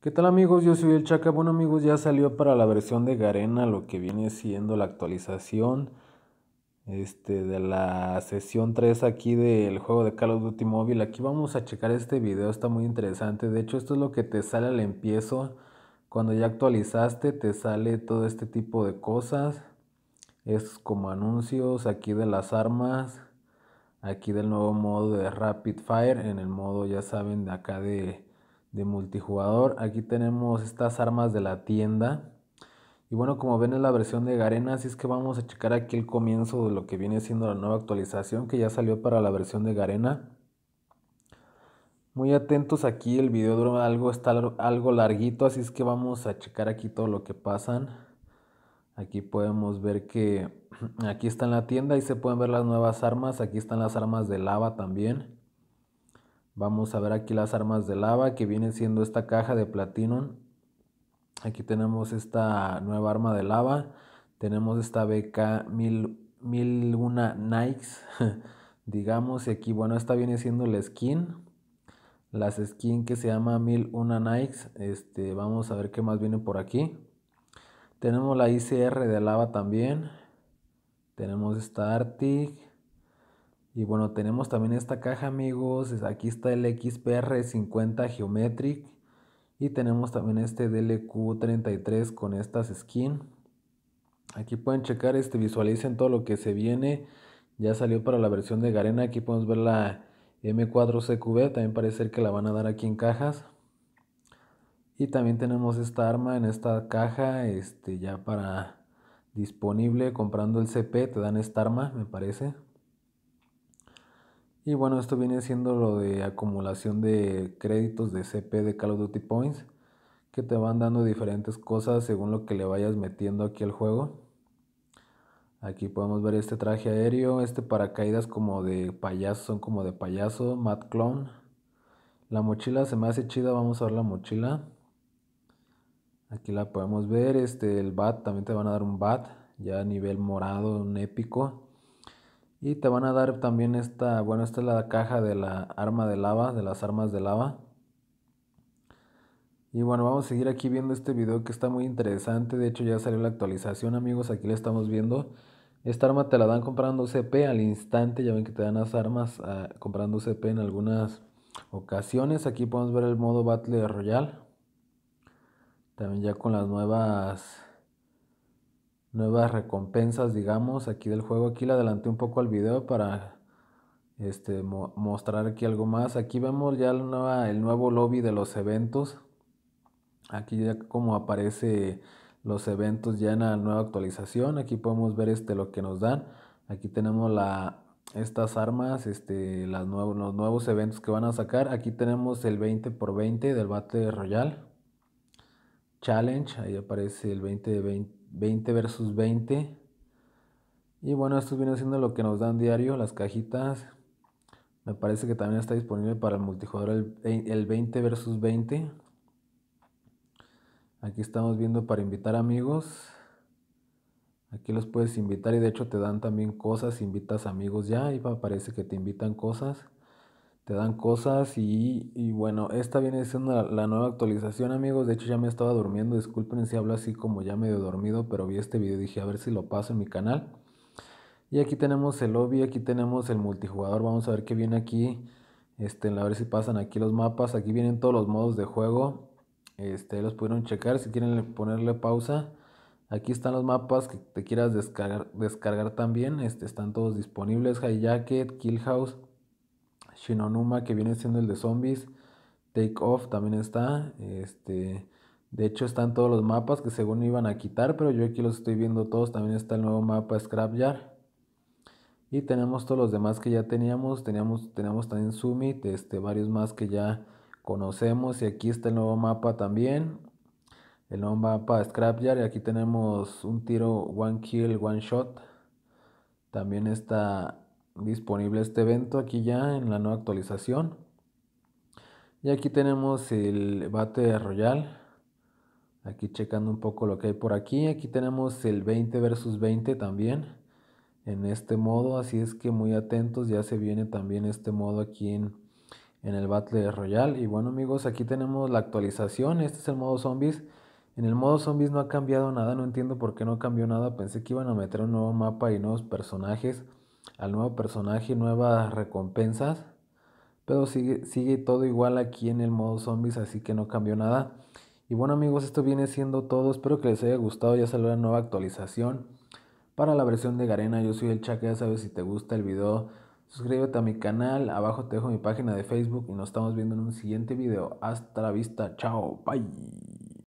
¿Qué tal amigos? Yo soy el Chaca. Bueno amigos, ya salió para la versión de Garena lo que viene siendo la actualización este, de la sesión 3 aquí del juego de Call of Duty Mobile. Aquí vamos a checar este video, está muy interesante. De hecho, esto es lo que te sale al empiezo. Cuando ya actualizaste, te sale todo este tipo de cosas. Es como anuncios aquí de las armas. Aquí del nuevo modo de Rapid Fire. En el modo, ya saben, de acá de de multijugador. Aquí tenemos estas armas de la tienda. Y bueno, como ven es la versión de Garena, así es que vamos a checar aquí el comienzo de lo que viene siendo la nueva actualización que ya salió para la versión de Garena. Muy atentos aquí, el video algo, está algo larguito, así es que vamos a checar aquí todo lo que pasan. Aquí podemos ver que aquí está en la tienda y se pueden ver las nuevas armas, aquí están las armas de lava también. Vamos a ver aquí las armas de lava que viene siendo esta caja de Platinum. Aquí tenemos esta nueva arma de lava. Tenemos esta BK 1001 Nikes, digamos. Y aquí, bueno, esta viene siendo la skin. Las skin que se llama 1001 Nikes. Este, vamos a ver qué más viene por aquí. Tenemos la ICR de lava también. Tenemos esta Arctic. Y bueno, tenemos también esta caja amigos, aquí está el XPR50 Geometric y tenemos también este DLQ33 con estas skin. Aquí pueden checar, este visualicen todo lo que se viene. Ya salió para la versión de Garena, aquí podemos ver la M4CQB, también parece ser que la van a dar aquí en cajas. Y también tenemos esta arma en esta caja, este ya para disponible comprando el CP, te dan esta arma, me parece. Y bueno, esto viene siendo lo de acumulación de créditos de CP de Call of Duty Points, que te van dando diferentes cosas según lo que le vayas metiendo aquí al juego. Aquí podemos ver este traje aéreo, este paracaídas como de payaso, son como de payaso, Mad Clown. La mochila se me hace chida, vamos a ver la mochila. Aquí la podemos ver, este, el bat, también te van a dar un bat, ya a nivel morado, un épico. Y te van a dar también esta, bueno, esta es la caja de la arma de lava, de las armas de lava. Y bueno, vamos a seguir aquí viendo este video que está muy interesante. De hecho, ya salió la actualización, amigos. Aquí la estamos viendo. Esta arma te la dan comprando CP al instante. Ya ven que te dan las armas ah, comprando CP en algunas ocasiones. Aquí podemos ver el modo Battle Royale. También ya con las nuevas nuevas recompensas, digamos, aquí del juego. Aquí le adelanté un poco al video para este, mostrar aquí algo más. Aquí vemos ya el, nuevo lobby de los eventos. Aquí ya como aparece los eventos ya en la nueva actualización. Aquí podemos ver este, lo que nos dan. Aquí tenemos la, estas armas, este, las los nuevos eventos que van a sacar. Aquí tenemos el 20 x 20 del Battle Royale Challenge. Ahí aparece el 20 de 20 20 versus 20. Y bueno, esto viene siendo lo que nos dan diario, las cajitas. Me parece que también está disponible para el multijugador el, 20 versus 20. Aquí estamos viendo para invitar amigos. Aquí los puedes invitar y de hecho te dan también cosas, invitas amigos ya y parece que te invitan cosas te dan cosas y, bueno, esta viene siendo la, nueva actualización amigos, de hecho ya me estaba durmiendo, disculpen si hablo así como ya medio dormido, pero vi este video y dije a ver si lo paso en mi canal. Y aquí tenemos el lobby, aquí tenemos el multijugador, vamos a ver qué viene aquí, este, a ver si pasan aquí los mapas, aquí vienen todos los modos de juego, este, los pudieron checar, si quieren ponerle pausa, aquí están los mapas que te quieras descargar, descargar también, este, están todos disponibles, Hijacket, Killhouse, Shinonuma, que viene siendo el de zombies. Take Off también está. Este, de hecho, están todos los mapas que según iban a quitar, pero yo aquí los estoy viendo todos. También está el nuevo mapa Scrapyard. Y tenemos todos los demás que ya teníamos. Teníamos, tenemos también Summit, este, varios más que ya conocemos. Y aquí está el nuevo mapa también. El nuevo mapa Scrapyard. Y aquí tenemos un tiro, one kill, one shot. También está disponible este evento aquí ya en la nueva actualización. Y aquí tenemos el Bate Royal. Aquí checando un poco lo que hay por aquí. Aquí tenemos el 20 versus 20 también en este modo. Así es que muy atentos. Ya se viene también este modo aquí en, en el Battle Royale. Y bueno amigos, aquí tenemos la actualización. Este es el modo zombies. En el modo zombies no ha cambiado nada. No entiendo por qué no cambió nada. Pensé que iban a meter un nuevo mapa y nuevos personajes al nuevo personaje nuevas recompensas. Pero sigue, sigue todo igual aquí en el modo zombies, así que no cambió nada. Y bueno amigos, esto viene siendo todo. Espero que les haya gustado. Ya salió la nueva actualización para la versión de Garena. Yo soy el Chaca, ya sabes si te gusta el video. Suscríbete a mi canal, abajo te dejo mi página de Facebook y nos estamos viendo en un siguiente video. Hasta la vista, chao, bye.